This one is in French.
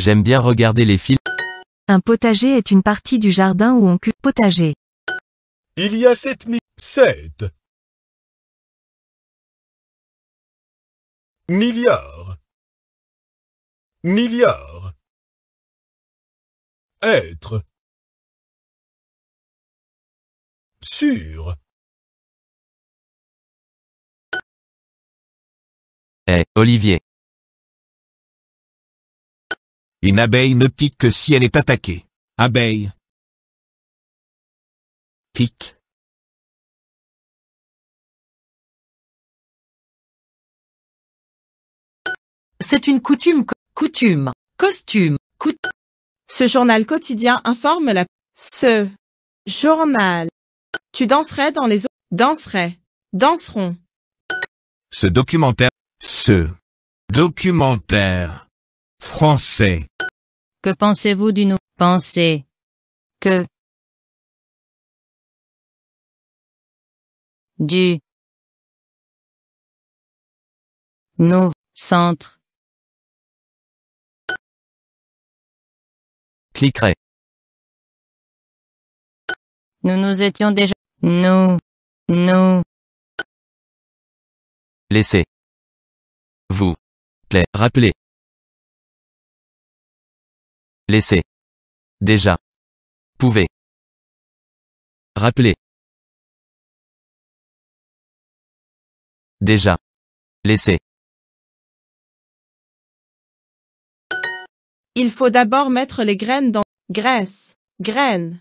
J'aime bien regarder les fils. Un potager est une partie du jardin où on le potager. Il y a sept Sept. milliards milliards être sûr Eh, Olivier. Une abeille ne pique que si elle est attaquée. Abeille. Pique. C'est une coutume. coutume. Costume. Cout ce journal quotidien informe la... Ce. Journal. Tu danserais dans les... Danserais. Danseront. Ce documentaire. Ce. Documentaire. Français. Que pensez-vous du nous Pensez. Que. Du. Nous. Centre. Cliquerai. Nous nous étions déjà. Nous. Nous. Laissez. Vous. Plaît. Rappelez. Laisser. Déjà. Pouvez. Rappeler. Déjà. Laissez. Il faut d'abord mettre les graines dans graisse, graines.